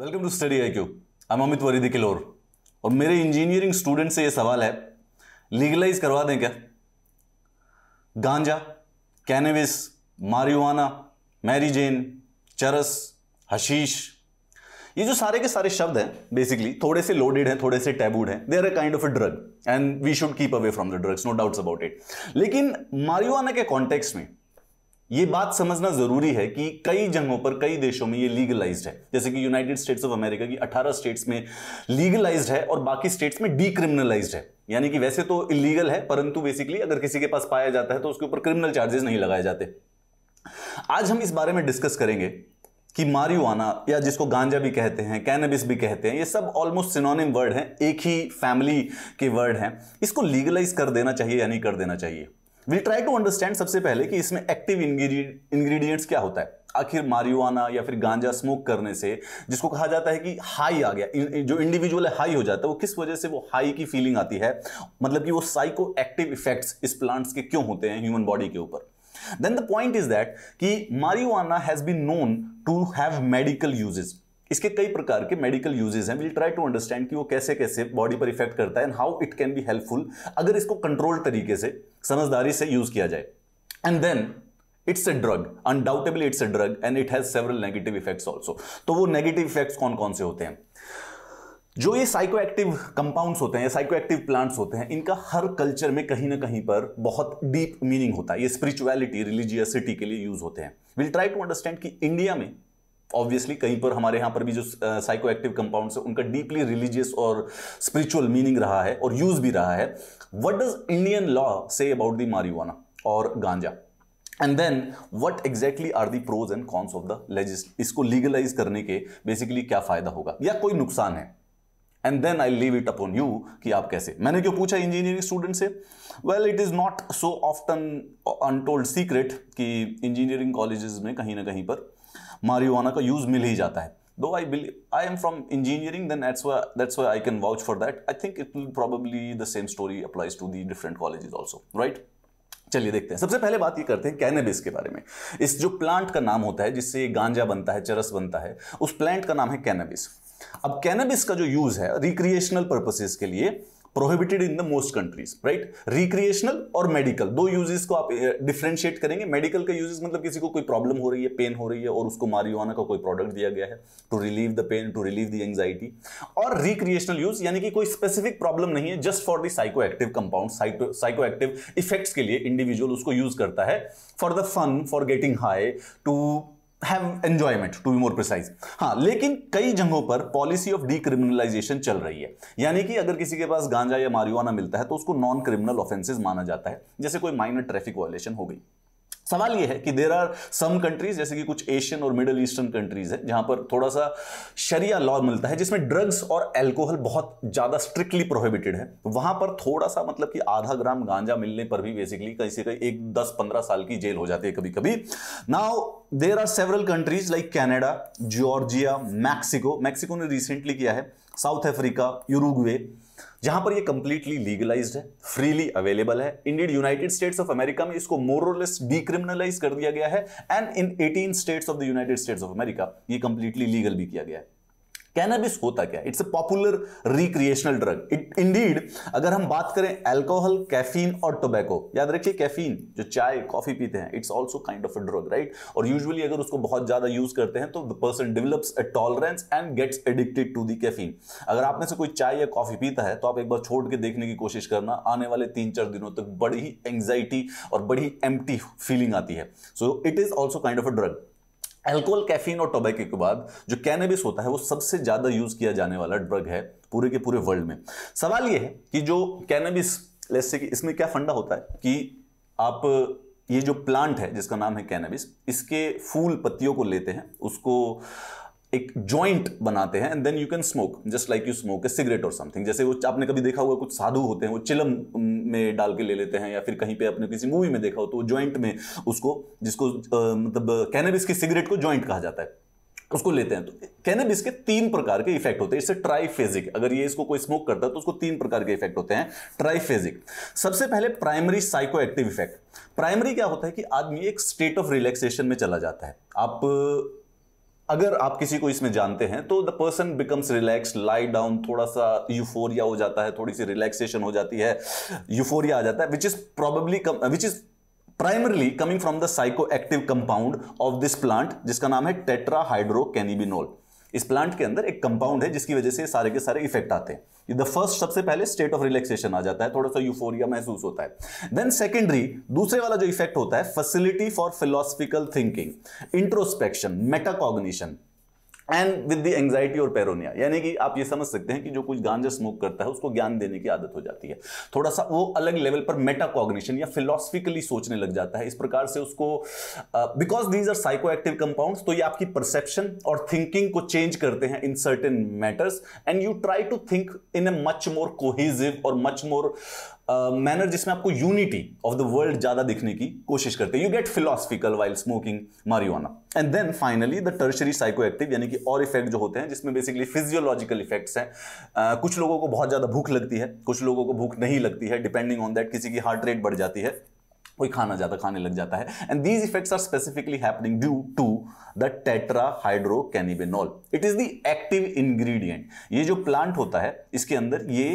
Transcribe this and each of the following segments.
Welcome to study I Q हम अमित वरीदी किलोर और मेरे इंजीनियरिंग स्टूडेंट से ये सवाल है लीगलाइज करवा दें क्या गांजा कैनविस मारिवाना मैरीजेन चरस हशीश ये जो सारे के सारे शब्द हैं बेसिकली थोड़े से लोडेड हैं थोड़े से टैबूड हैं they are a kind of a drug and we should keep away from the drugs no doubts about it लेकिन मारिवाना के कॉन्टेक्स्ट में ये बात समझना जरूरी है कि कई जगहों पर कई देशों में ये लीगलाइज्ड है जैसे कि यूनाइटेड स्टेट्स ऑफ अमेरिका की 18 स्टेट्स में लीगलाइज्ड है और बाकी स्टेट्स में डीक्रिमिनलाइज्ड है यानी कि वैसे तो इलीगल है परंतु बेसिकली अगर किसी के पास पाया जाता है तो उसके ऊपर क्रिमिनल चार्जेस नहीं लगाए जाते आज हम इस बारे में डिस्कस करेंगे कि मारिजुआना या जिसको गांजा भी कहते हैं कैनबिस भी कहते हैं ये सब ऑलमोस्ट सिनोनिम वर्ड हैं एक ही फैमिली के वर्ड हैं इसको लीगलाइज कर देना चाहिए या नहीं कर देना चाहिए वी ट्राई टू अंडरस्टैंड सबसे पहले कि इसमें एक्टिव इंग्रेडिएंट्स क्या होता है आखिर मारिजुआना या फिर गांजा स्मोक करने से जिसको कहा जाता है कि हाई आ गया जो इंडिविजुअल है हाई हो जाता है वो किस वजह से वो हाई की फीलिंग आती है मतलब कि वो साइको एक्टिव इफेक्ट्स इस प्लांट्स के क्यों होते हैं ह्यूमन बॉडी के ऊपर then the point is that कि marijuana has been known to have medical uses इसके कई प्रकार के मेडिकल यूजेस हैं विल ट्राई टू अंडरस्टैंड कि वो कैसे कैसे बॉडी पर इफेक्ट करता है and how it can be helpful अगर इसको कंट्रोल तरीके से समझदारी से यूज किया जाए and then it's a drug undoubtedly it's a drug and it has several negative effects also तो वो नेगेटिव इफेक्ट्स कौन कौन से होते हैं जो ये साइको एक्टिव कंपाउंड होते हैं या एक्टिव प्लांट्स होते हैं इनका हर कल्चर में कहीं ना कहीं पर बहुत डीप मीनिंग होता है ये स्पिरिचुअलिटी रिलीजियसिटी के लिए यूज होते हैं विल ट्राई टू अंडरस्टैंड कि इंडिया में ऑब्वियसली कहीं पर हमारे यहाँ पर भी जो साइको एक्टिव कंपाउंड है उनका डीपली रिलीजियस और स्पिरिचुअल मीनिंग रहा है और यूज भी रहा है what does Indian law say about the marijuana और ganja and then what exactly are the pros and cons of the लेजिस इसको लीगलाइज करने के बेसिकली क्या फायदा होगा या कोई नुकसान है and then I leave it upon you कि आप कैसे मैंने क्यों पूछा इंजीनियरिंग स्टूडेंट से well it is not so often untold secret कि इंजीनियरिंग कॉलेजेस में कहीं ना कहीं पर मारियोना का यूज मिल ही जाता है though I believe I am from engineering then it's that's I can vouch for that I think it will probably the same story applies to the different college also right चलिए देखते हैं सबसे पहले बात ये करते हैं कैनेबिस के बारे में इस जो प्लांट का नाम होता है जिससे गांजा बनता है चरस बनता है उस प्लांट का नाम है कैनेबिस अब कैनेबिस का जो यूज है रिक्रिएशनल पर्पसेस के लिए prohibited in the most countries right recreational और मेडिकल दो यूजेस को आप डिफ्रेंशिएट करेंगे मेडिकल का यूजेस मतलब किसी को कोई प्रॉब्लम हो रही है पेन हो रही है और उसको मारियोना का कोई प्रोडक्ट दिया गया है to relieve the pain to relieve the anxiety और रिक्रिएशनल यूज यानी कि कोई स्पेसिफिक प्रॉब्लम नहीं है just for the psycho active compound psycho active effects के लिए इंडिविजुअल उसको यूज करता है for the fun for getting high to have enjoyment to be more precise हाँ लेकिन कई जगहों पर पॉलिसी ऑफ डीक्रिमिनलाइजेशन चल रही है यानी कि अगर किसी के पास गांजा या मारिजुआना मिलता है तो उसको नॉन क्रिमिनल ऑफेंसेज माना जाता है जैसे कोई माइनर ट्रैफिक वायोलेशन हो गई सवाल यह है कि देर आर सम कंट्रीज जैसे कि कुछ एशियन और मिडल ईस्टर्न कंट्रीज है जहां पर थोड़ा सा शरिया लॉ मिलता है जिसमें ड्रग्स और एल्कोहल बहुत ज्यादा स्ट्रिक्टली प्रोहिबिटेड है वहां पर थोड़ा सा मतलब कि आधा ग्राम गांजा मिलने पर भी बेसिकली कहीं से कहीं एक दस पंद्रह साल की जेल हो जाती है कभी कभी now there are several countries like Canada Georgia Mexico Mexico ने रिसेंटली किया है साउथ अफ्रीका यूरोगवे जहां पर ये कंप्लीटली लीगलाइज्ड है फ्रीली अवेलेबल है indeed United States of America में इसको मोरलेस डीक्रिमिनलाइज कर दिया गया है and in 18 states of the United States of America ये कंप्लीटली लीगल भी किया गया है कैनाबिस होता क्या it's a popular recreational drug it Indeed अगर हम बात करें एल्कोहल कैफीन और टोबैको याद रखिए कैफीन जो चाय कॉफी पीते हैं it's also kind of a drug right और यूजुअली अगर उसको बहुत ज्यादा यूज करते हैं तो the person develops a tolerance and gets addicted to the caffeine अगर आप में से कोई चाय या कॉफी पीता है तो आप एक बार छोड़ के देखने की कोशिश करना आने वाले तीन चार दिनों तक बड़ी ही एंग्जाइटी और बड़ी एम्प्टी फीलिंग आती है so it is also kind of a drug alcohol caffeine और टोबैको के बाद जो कैनबिस होता है वो सबसे ज़्यादा यूज़ किया जाने वाला ड्रग है पूरे के पूरे वर्ल्ड में सवाल ये है कि जो कैनबिस जैसे कि इसमें क्या फंडा होता है कि आप ये जो प्लांट है जिसका नाम है कैनबिस इसके फूल पत्तियों को लेते हैं उसको एक जॉइंट बनाते हैं and then you can smoke just like you smoke a cigarette और समथिंग जैसे वो आपने कभी देखा होगा कुछ साधु होते हैं वो चिलम में डाल के ले लेते हैं या फिर कहीं पे आपने किसी मूवी में देखा हो तो जॉइंट में उसको जिसको मतलब कैनबिस की सिगरेट को जॉइंट कहा जाता है उसको लेते हैं तो कैनबिस के तीन प्रकार के इफेक्ट होते हैं इससे ट्राइफेजिक अगर ये इसको कोई स्मोक करता है तो उसको तीन प्रकार के इफेक्ट होते हैं ट्राइफेजिक सबसे पहले primary psycho active effect primary क्या होता है कि आदमी एक स्टेट ऑफ रिलैक्सेशन में चला जाता है आप अगर आप किसी को इसमें जानते हैं तो the person becomes relax lie down थोड़ा सा यूफोरिया हो जाता है थोड़ी सी रिलैक्सेशन हो जाती है यूफोरिया आ जाता है which is probably which is primarily coming from the psycho active compound of this plant जिसका नाम है टेट्रा इस प्लांट के अंदर एक कंपाउंड है जिसकी वजह से सारे के सारे इफेक्ट आते हैं द फर्स्ट सबसे पहले स्टेट ऑफ रिलैक्सेशन आ जाता है थोड़ा सा यूफोरिया महसूस होता है देन सेकेंडरी दूसरे वाला जो इफेक्ट होता है facility for philosophical thinking introspection metacognition and with the anxiety और पेरोनिया यानी कि आप ये समझ सकते हैं कि जो कुछ गांजा स्मोक करता है उसको ज्ञान देने की आदत हो जाती है थोड़ा सा वो अलग लेवल पर मेटाकॉग्निशन या फिलोसफिकली सोचने लग जाता है इस प्रकार से उसको because these are psycho active compound तो ये आपकी परसेप्शन और थिंकिंग को चेंज करते हैं in certain matters and you try to think in a much more cohesive और मच मोर मैनर जिसमें आपको यूनिटी ऑफ द वर्ल्ड ज्यादा दिखने की कोशिश करते हैं you get philosophical while smoking marijuana and then finally the tertiary psychoactive यानी कि और इफेक्ट जो होते हैं जिसमें बेसिकली फिजियोलॉजिकल इफेक्ट्स हैं कुछ लोगों को बहुत ज्यादा भूख लगती है कुछ लोगों को भूख नहीं लगती है डिपेंडिंग ऑन दैट किसी की हार्ट रेट बढ़ जाती है कोई खाना ज्यादा खाने लग जाता है and these effects are specifically happening due to the tetrahydrocannabinol it is the active ingredient ये जो प्लांट होता है इसके अंदर ये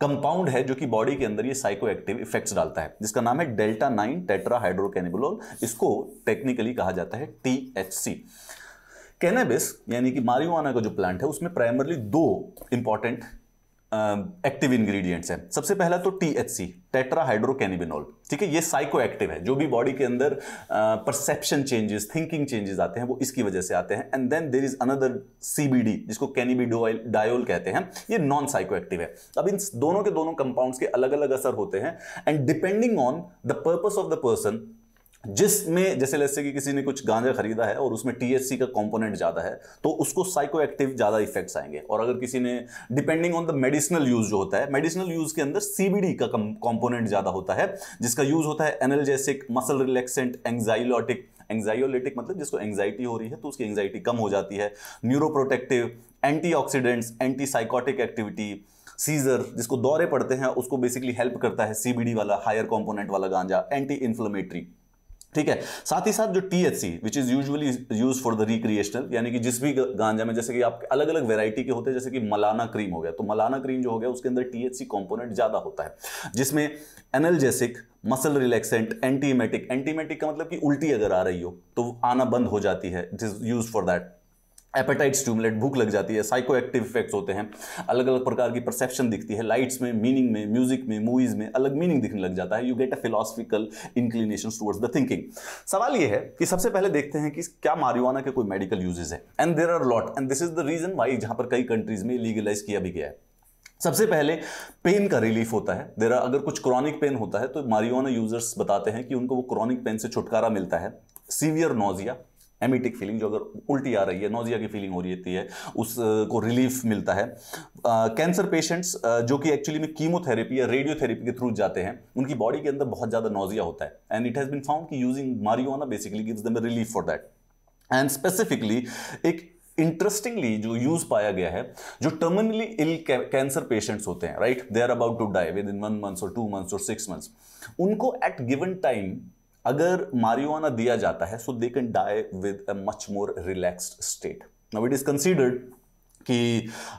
कंपाउंड है जो कि बॉडी के अंदर ये साइको एक्टिव इफेक्ट्स डालता है जिसका नाम है डेल्टा नाइन टेट्रा हाइड्रोकेनिबुलॉल इसको टेक्निकली कहा जाता है टी एच सी कैनेबिस यानी कि मारियोना का जो प्लांट है उसमें प्राइमरली दो इंपॉर्टेंट एक्टिव इंग्रेडिएंट्स हैं सबसे पहला तो टी एच सी टेट्राहाइड्रोकैनिबिनॉल ठीक है ये साइको एक्टिव है जो भी बॉडी के अंदर परसेप्शन चेंजेस थिंकिंग चेंजेस आते हैं वो इसकी वजह से आते हैं and then there is another CBD जिसको कैनिबिडोल डायोल कहते हैं ये नॉन साइको एक्टिव है अब इन दोनों के दोनों कंपाउंड्स के अलग अलग असर होते हैं and depending on the purpose of the person जिसमें जैसे जैसे कि किसी ने कुछ गांजा खरीदा है और उसमें टीएससी का कंपोनेंट ज़्यादा है तो उसको साइको एक्टिव ज़्यादा इफेक्ट्स आएंगे और अगर किसी ने depending on the medicinal use जो होता है मेडिसिनल यूज के अंदर सीबीडी का कंपोनेंट ज़्यादा होता है जिसका यूज होता है analgesic muscle relaxant anxiolytic anxiolytic मतलब जिसको एंगजाइटी हो रही है तो उसकी एंगजाइटी कम हो जाती है neuroprotective antioxidants antipsychotic activity seizure जिसको दौरे पड़ते हैं उसको बेसिकली हेल्प करता है सीबीडी वाला हायर कंपोनेंट वाला गांजा एंटी इन्फ्लेमेटरी ठीक है साथ ही साथ जो T H C which is usually use for the recreational यानी कि जिस भी गांजा में जैसे कि आप अलग अलग वेराइटी के होते हैं जैसे कि मलाना क्रीम हो गया तो मलाना क्रीम जो हो गया उसके अंदर टी एच सी कॉम्पोनेंट ज़्यादा होता है जिसमें analgesic muscle relaxant antiemetic antiemetic का मतलब कि उल्टी अगर आ रही हो तो आना बंद हो जाती है it is use for that appetite stimulate भूख लग जाती है साइको एक्टिव इफेक्ट्स होते हैं अलग अलग प्रकार की परसेप्शन दिखती है लाइट्स में मीनिंग में म्यूजिक में मूवीज में अलग मीनिंग दिखने लग जाता है you get a philosophical inclination towards the thinking सवाल ये है कि सबसे पहले देखते हैं कि क्या मारिवाना के कोई मेडिकल यूजेज है and there are lot and this is the reason why जहां पर कई कंट्रीज में लीगलाइज किया भी गया है सबसे पहले पेन का रिलीफ होता है देर अगर कुछ क्रॉनिक पेन होता है तो मारियोना यूजर्स बताते हैं कि उनको वो क्रॉनिक पेन से छुटकारा मिलता है सीवियर नोजिया एमिटिक फीलिंग जो अगर उल्टी आ रही है नोजिया की फीलिंग हो रही होती है उसको रिलीफ मिलता है कैंसर uh, पेशेंट्स uh, जो कि एक्चुअली में कीमोथेरेपी या रेडियोथेरेपी के थ्रू जाते हैं उनकी बॉडी के अंदर बहुत ज़्यादा नोजिया होता है and it has been found कि using marijuana basically gives them relief for that and specifically एक इंटरेस्टिंगली जो यूज पाया गया है जो टर्मिनली इल कैंसर पेशेंट्स होते हैं right they are about to die within one months और टू मंथ्स और सिक्स मंथ्स उनको एट गिवन टाइम अगर मारियोना दिया जाता है so they can die with a much more relaxed state now it is considered कि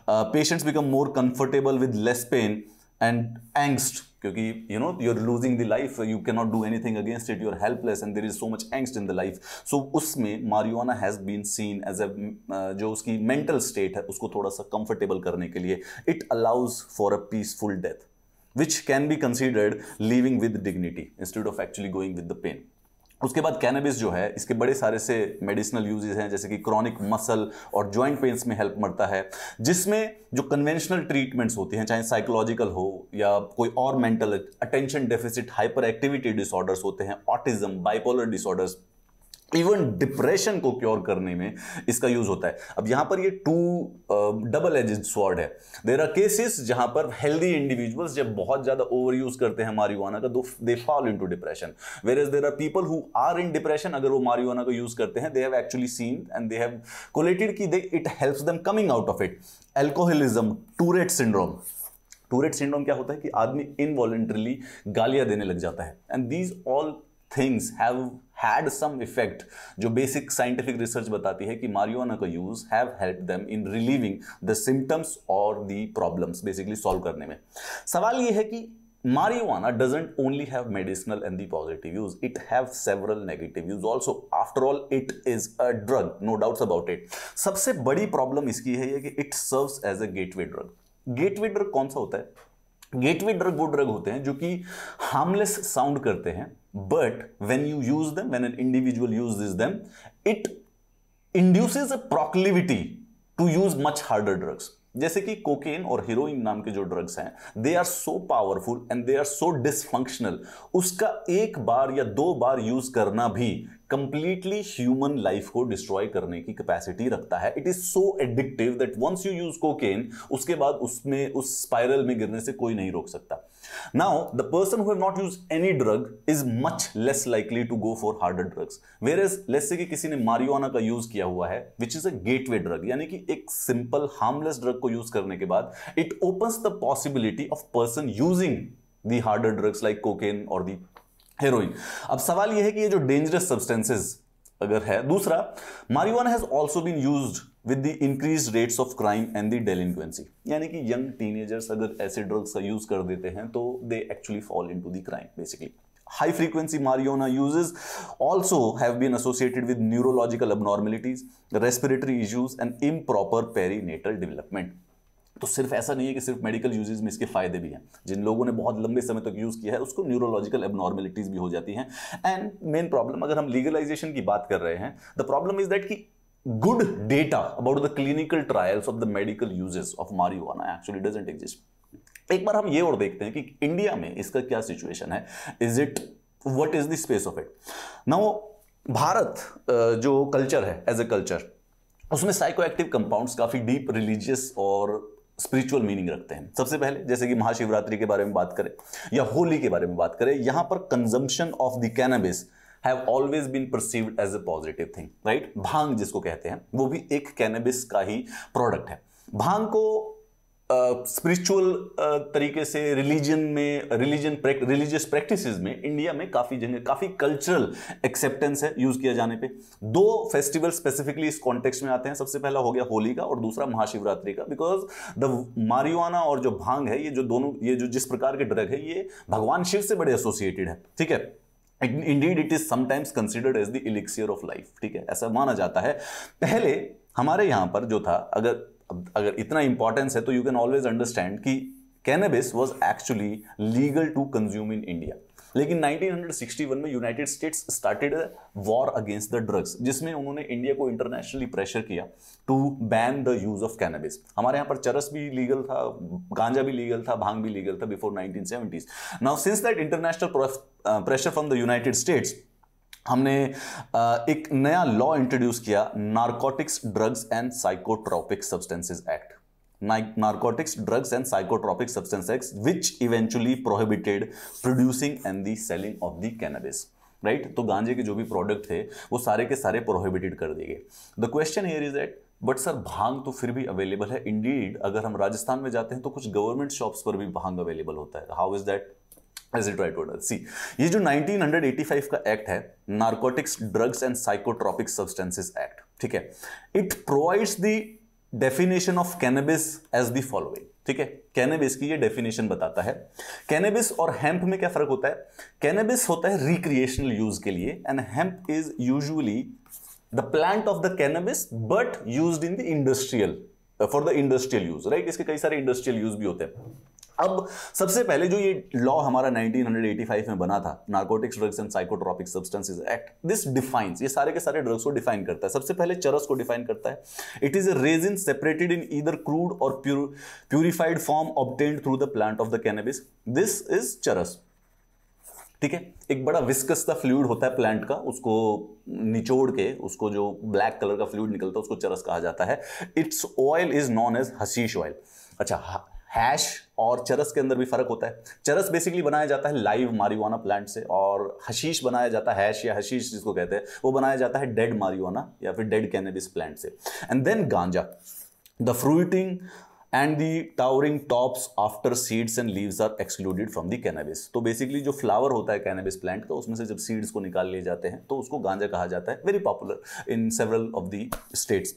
patients become more comfortable with less pain and angst क्योंकि you know you are losing the life you can not do anything against it you are helpless and there is so much angst in the life so उसमें marijuana has been seen as a जो उसकी mental state है उसको थोड़ा सा comfortable करने के लिए it allows for a peaceful death which can be considered living with dignity instead of actually going with the pain उसके बाद कैनबिस जो है इसके बड़े सारे से मेडिसिनल यूजेस हैं जैसे कि क्रॉनिक मसल और जॉइंट पेन्स में हेल्प मरता है जिसमें जो कन्वेंशनल ट्रीटमेंट्स होते हैं चाहे साइकोलॉजिकल हो या कोई और mental attention deficit hyperactivity disorders होते हैं autism bipolar disorders even depression को क्योर करने में इसका यूज होता है अब यहां पर ये टू डबल एजेड स्वॉर्ड है देर आर केसेस जहां पर हेल्दी इंडिविजुअल्स जब बहुत ज्यादा ओवर यूज करते हैं मारिजुआना का they fall into depression where is there are people who are in depression अगर वो मारिजुआना का यूज करते हैं they have actually seen and they have collated की they it help them coming out of it alcoholism Tourette syndrome Tourette syndrome क्या होता है कि आदमी इनवॉलेंटरली गालियां देने लग जाता है and these all things have had some effect जो बेसिक साइंटिफिक रिसर्च बताती है कि मारियोना का use have help them in relieving the symptoms और द प्रॉब्लम्स बेसिकली सॉल्व करने में सवाल ये है कि marijuana doesn't only have medicinal and the positive use it have several negative use also after all it is a drug no doubts about it सबसे बड़ी problem इसकी है ये कि it serves as a gateway drug gateway drug कौन सा होता है गेटवे ड्रग वो ड्रग होते हैं जो कि हार्मलेस साउंड करते हैं but when you use them when an individual uses them it induces a proclivity to use much harder drugs जैसे कि कोकेन और हीरोइन नाम के जो ड्रग्स हैं they are so powerful and they are so dysfunctional उसका एक बार या दो बार यूज करना भी कंप्लीटली ह्यूमन लाइफ को डिस्ट्रॉय करने की कैपेसिटी रखता है it is so addictive that once you use cocaine उसके बाद उसमें उस स्पाइरल में गिरने से कोई नहीं रोक सकता now the person who not use any drug is much less likely to go for harder drugs whereas less से कि किसी ने मारियोना का यूज किया हुआ है which is a gateway drug यानी कि एक सिंपल हार्मलेस ड्रग को यूज करने के बाद it opens the possibility of person using the harder drugs like cocaine और दी हेरोइन अब सवाल यह है कि ये जो डेंजरस सब्सटेंसेस अगर है दूसरा marijuana has also been use with the increase rates of crime and the delinquency यानी कि यंग टीनेजर्स अगर ऐसे ड्रग्स का यूज कर देते हैं तो they actually fall into the crime basically high frequency marijuana uses also have been associated with neurological abnormalities respiratory issues and improper perinatal development तो सिर्फ ऐसा नहीं है कि सिर्फ मेडिकल यूजेज में इसके फायदे भी हैं जिन लोगों ने बहुत लंबे समय तक यूज़ किया है उसको न्यूरोलॉजिकल एबनॉर्मेलिटीज भी हो जाती हैं एंड मेन प्रॉब्लम अगर हम लीगलाइजेशन की बात कर रहे हैं द प्रॉब्लम इज दैट कि good data about the clinical trials of the medical uses of marijuana actually doesn't exist एक बार हम ये और देखते हैं कि इंडिया में इसका क्या सिचुएशन है is it what is the space of it now Bharat जो कल्चर है एज ए कल्चर उसमें साइको एक्टिव कंपाउंड्स काफ़ी डीप रिलीजियस और स्पिरिचुअल मीनिंग रखते हैं सबसे पहले जैसे कि महाशिवरात्रि के बारे में बात करें या होली के बारे में बात करें यहां पर consumption of the cannabis have always been perceived as a positive thing right bhang जिसको कहते हैं वो भी एक कैनबिस का ही प्रोडक्ट है भांग को स्पिरिचुअल uh, uh, तरीके से रिलीजन में रिलीजन रिलीजियस प्रैक्टिस में इंडिया में काफ़ी जगह काफ़ी कल्चरल एक्सेप्टेंस है यूज़ किया जाने पे दो फेस्टिवल स्पेसिफिकली इस कॉन्टेक्स्ट में आते हैं सबसे पहला हो गया होली का और दूसरा महाशिवरात्रि का बिकॉज द मारियोना और जो भांग है ये जो दोनों ये जो जिस प्रकार के ड्रग है ये भगवान शिव से बड़े एसोसिएटेड है ठीक है indeed it is sometimes considered as the elixir of life ठीक है ऐसा माना जाता है पहले हमारे यहाँ पर जो था अगर अब अगर इतना इंपॉर्टेंस है तो यू कैन ऑलवेज अंडरस्टैंड कि cannabis was actually legal to consume in India लेकिन 1961 में United States started war against the drugs जिसमें उन्होंने इंडिया को इंटरनेशनली प्रेशर किया to ban the use of cannabis हमारे यहाँ पर चरस भी लीगल था गांजा भी लीगल था भांग भी लीगल था before 1970s now since that international pressure from the United States हमने एक नया लॉ इंट्रोड्यूस किया narcotics drugs and psychotropic substances act narcotics drugs and psychotropic substance act which eventually prohibited producing and the selling of the cannabis right तो गांजे के जो भी product थे वो सारे के सारे प्रोहिबिटेड कर दिए गए the question here is that but sir bhang तो फिर भी अवेलेबल है इंडीड अगर हम राजस्थान में जाते हैं तो कुछ गवर्नमेंट शॉप्स पर भी भांग अवेलेबल होता है how is that as it right order see ये जो 1985 का एक्ट है narcotics drugs and psychotropic substances act ठीक है it provides the definition of cannabis as the following ठीक है कैनबिस की ये डेफिनेशन बताता है कैनबिस और हेम्प में क्या फर्क होता है कैनबिस होता है रिक्रिएशनल यूज के लिए and hemp is usually the plant of the cannabis but use in the industrial for the industrial use right इसके कई सारे इंडस्ट्रियल यूज भी होते हैं अब सबसे पहले जो ये लॉ हमारा 1985 में बना था narcotics drugs and psychotropic substances act this defines ये सारे के सारे ड्रग्स को डिफाइन करता है सबसे पहले चरस को डिफाइन करता है it is a resin separated in either crude और purified form obtained through the plant of the cannabis this is charas ठीक है एक बड़ा विस्कस का फ्लूड होता है प्लांट का उसको निचोड़ के उसको जो ब्लैक कलर का फ्लूड निकलता है उसको चरस कहा जाता है its oil is known as hashish oil अच्छा हैश और चरस के अंदर भी फर्क होता है चरस बेसिकली बनाया जाता है लाइव मारिवाना प्लांट से और हशीश बनाया जाता है हैश या हशीश जिसको कहते हैं वो बनाया जाता है डेड मारिवाना या फिर डेड कैनबिस प्लांट से and then ganja the fruiting and the towering tops after seeds and leaves are excluded from the cannabis तो बेसिकली जो फ्लावर होता है कैनबिस प्लांट का उसमें से जब सीड्स को निकाल लिए जाते हैं तो उसको गांजा कहा जाता है very popular in several of the states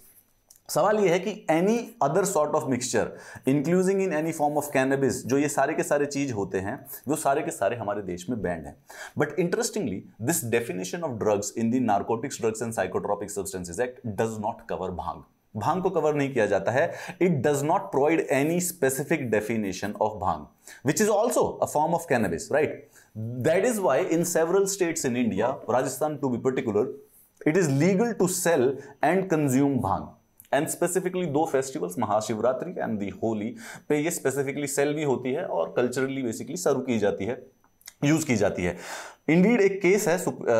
सवाल यह है कि any other sort of mixture including in any form of cannabis जो ये सारे के सारे चीज होते हैं वो सारे के सारे हमारे देश में बैंड हैं but interestingly this definition of drugs in the narcotics drugs and psychotropic substances act does not cover bhang bhang को कवर नहीं किया जाता है it does not provide any specific definition of bhang which is also a form of cannabis right that is why in several states in India Rajasthan to be particular it is legal to sell and consume bhang and specifically दो festivals Mahashivratri and the Holi पे ये specifically cell भी होती है और culturally basically सर्व की जाती है यूज की जाती है इंडीड एक केस है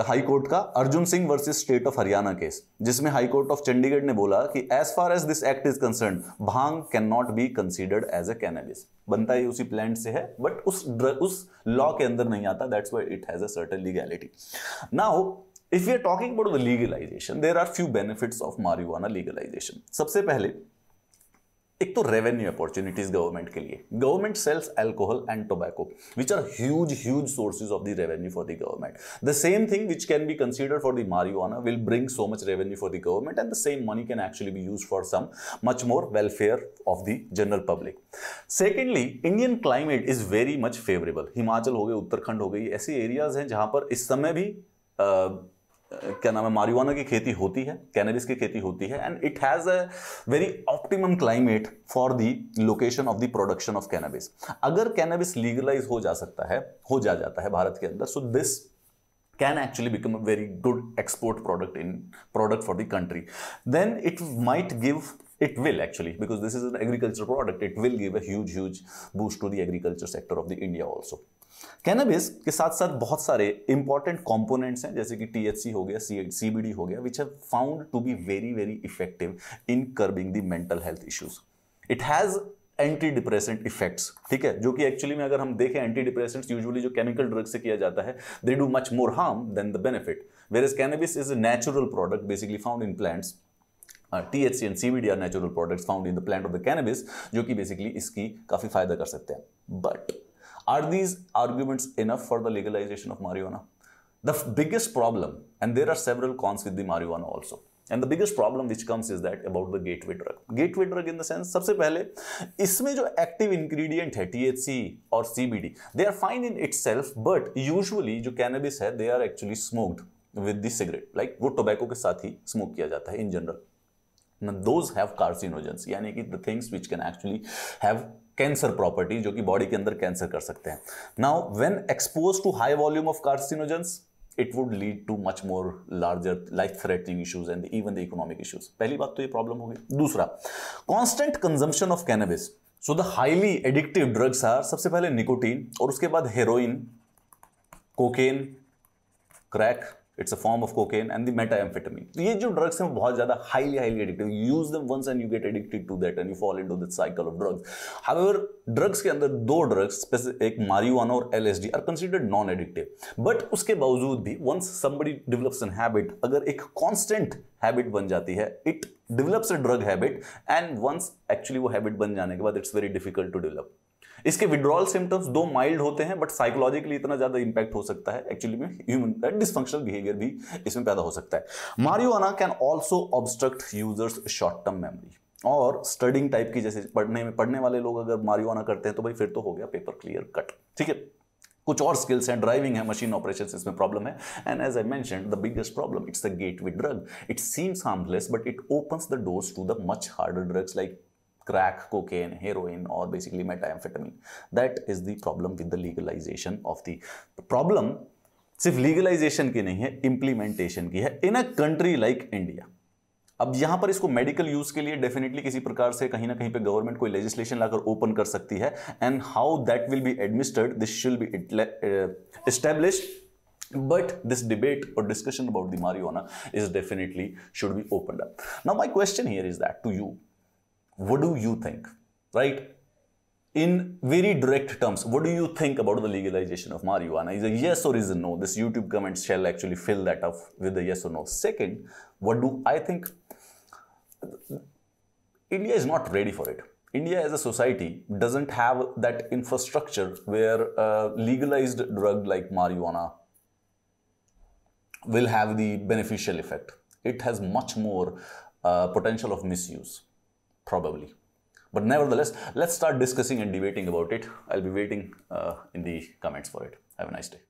हाई कोर्ट का Arjun Singh versus state of Haryana case जिसमें हाई कोर्ट ऑफ चंडीगढ़ ने बोला कि as far as this act is concern bhang can not be considered as a cannabis बनता ही उसी प्लांट से है बट उस उस लॉ के अंदर नहीं आता that's why it has a certain legality now If we are talking about the legalization, there are few benefits of marijuana legalization. सबसे पहले एक तो revenue opportunities government Government sells alcohol and tobacco, which are huge, huge sources of the revenue for the government. The same thing which can be considered for the marijuana will bring so much revenue for the government, and the same money can actually be used for some much more welfare of the general public. Secondly, Indian climate is very much favorable. Himachal हो गए, उत्तराखंड हो गए, ऐसे areas हैं जहाँ पर इस समय क्या नाम है मारिवाना की खेती होती है कैनरिस की खेती होती है and it has a very optimum climate for the location of the production of cannabis अगर कैनबिस लीगलाइज हो जा सकता है हो जा जाता है भारत के अंदर so this can actually become a very good export product in product for the country then it might give it will actually because this is an agriculture product it will give us huge boost to the agriculture sector of the India also cannabis के साथ साथ बहुत सारे important components हैं जैसे कि THC हो गया सी सीबीडी हो गया which have found to be very very effective in curbing the mental health issues it has anti depressant effects ठीक है जो कि एक्चुअली में अगर हम देखें एंटी डिप्रेसेंट्स यूजुअली जो केमिकल ड्रग से किया जाता है they do much more harm than the benefit where is cannabis is a natural product basically found in plants THC and CBD are natural products found in the plant of the cannabis जो कि basically इसकी काफ़ी फायदा कर सकते हैं but Are these arguments enough for the legalization of marijuana? The biggest problem, and there are several cons with the marijuana also. And the biggest problem which comes is that about the gateway drug. Gateway drug in the sense, सबसे पहले इसमें जो active ingredient है THC और CBD, they are fine in itself, but usually जो cannabis है, they are actually smoked with the cigarette. Like वो tobacco के साथ ही smoke किया जाता है in general. those have carcinogens, यानी कि the things which can actually have cancer property जो कि बॉडी के अंदर कैंसर कर सकते हैं now when expose to high volume of carcinogens it would lead to much more larger life threatening issues and even the economic issues पहली बात तो ये प्रॉब्लम हो गई दूसरा constant consumption of cannabis so the highly addictive drugs are सबसे पहले nicotine और उसके बाद heroin cocaine crack it's a form of cocaine and the methamphetamine तो ये जो ड्रग्स हैं बहुत ज्यादा highly highly addictive use them once and you get addicted to that and you follow into that cycle of drugs however drugs के अंदर दो drugs एक मारिजुआना और LSD are considered non addictive but उसके बावजूद भी once somebody develops an habit अगर एक कांस्टेंट हैबिट बन जाती है it develops a drug habit and once actually वो हैबिट बन जाने के बाद it's very difficult to develop इसके विड्रॉल सिम्टम्स दो माइल्ड होते हैं बट साइकोलॉजिकली इतना ज्यादा इंपैक्ट हो सकता है एक्चुअली में ह्यूमन डिस्फंक्शनल बिहेवियर भी इसमें पैदा हो सकता है marijuana can also obstruct users short term memory और स्टडिंग टाइप की जैसे पढ़ने में पढ़ने वाले लोग अगर मारियोना करते हैं तो भाई फिर तो हो गया पेपर क्लियर कट ठीक है कुछ और स्किल्स हैं ड्राइविंग है मशीन ऑपरेशन इसमें प्रॉब्लम है and as I mention the biggest problem it's the gate with drug it seems harmless but it opens the doors to the much harder drugs like crack cocaine heroin or basically methamphetamine that is the problem with the legalization of the problem सिर्फ legalization की नहीं है implementation की है in a country like India अब यहां पर इसको मेडिकल यूज के लिए डेफिनेटली किसी प्रकार से कहीं ना कहीं पे गवर्नमेंट कोई लेजिस्लेशन लाकर ओपन कर सकती है and how that will be administered this should be establish but this debate और discussion about the marijuana is definitely should be open up now my question here is that to you what do you think? Right? in very direct terms, what do you think about the legalization of marijuana? Is a yes or is a no? This YouTube comment shall actually fill that up with a yes or no. Second, what do I think? India is not ready for it. India as a society doesn't have that infrastructure where a legalized drug like marijuana will have the beneficial effect. It has much more uh, potential of misuse. Probably. But nevertheless, let's start discussing and debating about it. I'll be waiting uh, in the comments for it. Have a nice day.